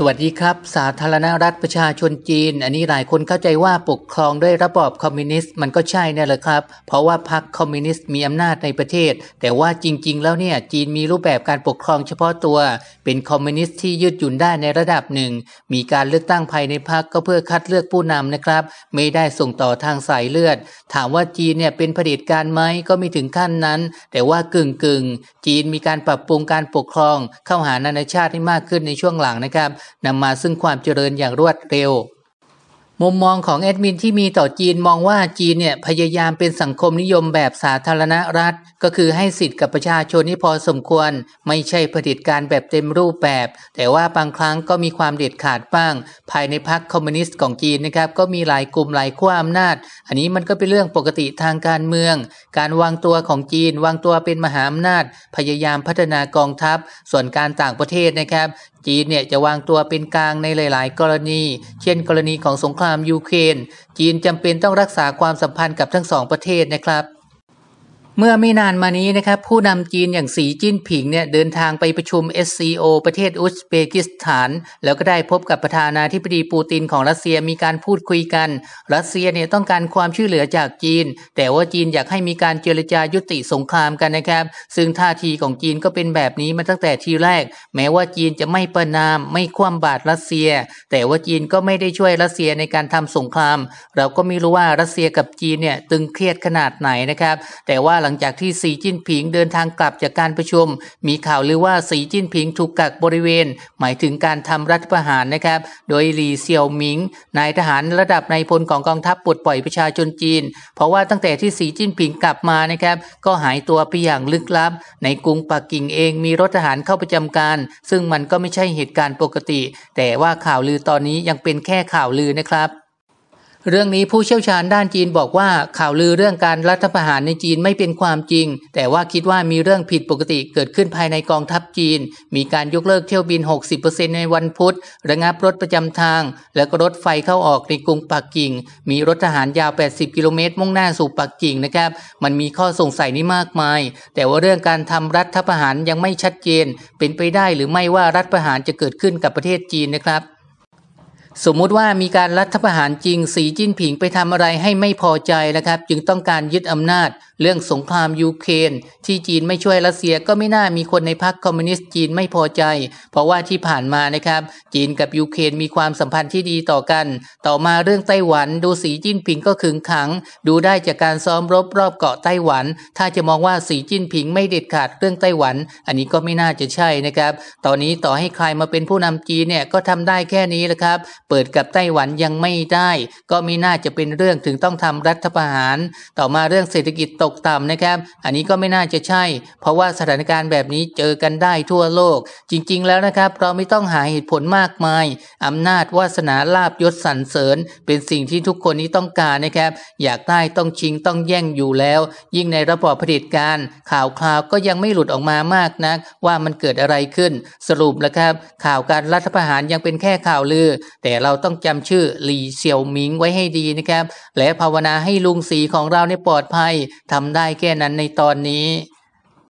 สวัสดีครับ สาธารณรัฐประชาชนจีน อันนี้หลายคนเข้าใจว่าปกครองด้วยระบอบคอมมิวนิสต์มันก็ใช่เนี่ยแหละครับ เพราะว่าพรรคคอมมิวนิสต์มีอำนาจในประเทศ แต่ว่าจริงๆ แล้วเนี่ยจีนมีรูปแบบการปกครองเฉพาะตัว เป็นคอมมิวนิสต์ที่ยืดหยุ่นได้ในระดับหนึ่ง มีการเลือกตั้งภายในพรรคก็เพื่อคัดเลือกผู้นำนะครับ ไม่ได้ส่งต่อทางสายเลือด ถามว่าจีนเนี่ยเป็นเผด็จการไหมก็ไม่ถึงขั้นนั้น แต่ว่ากึ่งกึ่งจีนมีการปรับปรุงการปกครองเข้าหานานาชาติให้มากขึ้นในช่วงหลังนะครับนำมาซึ่งความเจริญอย่างรวดเร็ว มุมมองของแอดมินที่มีต่อจีนมองว่าจีนเนี่ย พยายามเป็นสังคมนิยมแบบสาธารณรัฐ ก็คือให้สิทธิ์กับประชาชนที่พอสมควร ไม่ใช่ผลิตการแบบเต็มรูปแบบ แต่ว่าบางครั้งก็มีความเด็ดขาดบ้าง ภายในพรรคคอมมิวนิสต์ของจีนนะครับ ก็มีหลายกลุ่มหลายขั้วอำนาจ อันนี้มันก็เป็นเรื่องปกติทางการเมือง การวางตัวของจีนวางตัวเป็นมหาอำนาจ พยายามพัฒนากองทัพ ส่วนการต่างประเทศนะครับจีนเนี่ยจะวางตัวเป็นกลางในหลาย ๆ กรณี เช่นกรณีของสงครามยูเครนจีนจำเป็นต้องรักษาความสัมพันธ์กับทั้งสองประเทศนะครับเมื่อไม่นานมานี้นะครับผู้นำจีนอย่างสีจิ้นผิงเนี่ยเดินทางไปประชุม SCO ประเทศอุซเบกิสถาน แล้วก็ได้พบกับประธานาธิบดีปูตินของรัสเซียมีการพูดคุยกันรัสเซียเนี่ยต้องการความช่วยเหลือจากจีน แต่ว่าจีนอยากให้มีการเจรจายุติสงครามกันนะครับ ซึ่งท่าทีของจีนก็เป็นแบบนี้มาตั้งแต่ทีแรก แม้ว่าจีนจะไม่ประนาม ไม่คว่ำบาตรรัสเซีย แต่ว่าจีนก็ไม่ได้ช่วยรัสเซียในการทำสงคราม เราก็ไม่รู้ว่ารัสเซียกับจีนเนี่ยตึงเครียดขนาดไหนนะครับแต่ว่าหลังจากที่สีจิ้นผิงเดินทางกลับจากการประชุม มีข่าวลือว่าสีจิ้นผิงถูกกักบริเวณ หมายถึงการทำรัฐประหารนะครับ โดยหลีเซียวหมิง นายทหารระดับนายพลของกองทัพปลดปล่อยประชาชนจีน เพราะว่าตั้งแต่ที่สีจิ้นผิงกลับมานะครับ ก็หายตัวไปอย่างลึกลับ ในกรุงปักกิ่งเองมีรถทหารเข้าประจำการ ซึ่งมันก็ไม่ใช่เหตุการณ์ปกติ แต่ว่าข่าวลือตอนนี้ยังเป็นแค่ข่าวลือนะครับเรื่องนี้ผู้เชี่ยวชาญด้านจีนบอกว่าข่าวลือเรื่องการรัฐประหารในจีนไม่เป็นความจริง แต่ว่าคิดว่ามีเรื่องผิดปกติเกิดขึ้นภายในกองทัพจีน มีการยกเลิกเที่ยวบิน 60%ในวันพุธระงับรถประจำทางและก็รถไฟเข้าออกในกรุงปักกิ่ง มีรถทหารยาว 80 กิโลเมตร มุ่งหน้าสู่ปักกิ่งนะครับ มันมีข้อสงสัยนี้มากมาย แต่ว่าเรื่องการทำรัฐประหารยังไม่ชัดเจนเป็นไปได้หรือไม่ว่ารัฐประหารจะเกิดขึ้นกับประเทศจีนนะครับสมมุติว่ามีการรัฐประหารจริง สีจิ้นผิงไปทำอะไรให้ไม่พอใจนะครับ จึงต้องการยึดอำนาจ เรื่องสงครามยูเครนที่จีนไม่ช่วยรัสเซียก็ไม่น่ามีคนในพรรคคอมมิวนิสต์จีนไม่พอใจ เพราะว่าที่ผ่านมานะครับ จีนกับยูเครนมีความสัมพันธ์ที่ดีต่อกัน ต่อมาเรื่องไต้หวันดูสีจิ้นผิงก็ขึงขัง ดูได้จากการซ้อมรบรอบเกาะไต้หวัน ถ้าจะมองว่าสีจิ้นผิงไม่เด็ดขาดเรื่องไต้หวัน อันนี้ก็ไม่น่าจะใช่นะครับ ตอนนี้ต่อให้ใครมาเป็นผู้นำจีนเนี่ยก็ทำได้แค่นี้แหละครับเปิดกับไต้หวันยังไม่ได้ ก็มีน่าจะเป็นเรื่องถึงต้องทำรัฐประหาร ต่อมาเรื่องเศรษฐกิจตกต่ำนะครับ อันนี้ก็ไม่น่าจะใช่ เพราะว่าสถานการณ์แบบนี้เจอกันได้ทั่วโลก จริงๆ แล้วนะครับเราไม่ต้องหาเหตุผลมากมายอำนาจวาสนาลาบยศสรรเสริญ เป็นสิ่งที่ทุกคนนี้ต้องการนะครับ อยากได้ต้องชิงต้องแย่งอยู่แล้ว ยิ่งในระบอบเผด็จการข่าวคราวก็ยังไม่หลุดออกมามากนักว่ามันเกิดอะไรขึ้น สรุปแล้วครับ ข่าวการรัฐประหารยังเป็นแค่ข่าวลือแต่เี่ยเราต้องจำชื่อหลี่เซี่ยวหมิงไว้ให้ดีนะครับ และภาวนาให้ลุงสีของเราในปลอดภัยทำได้แค่นั้นในตอนนี้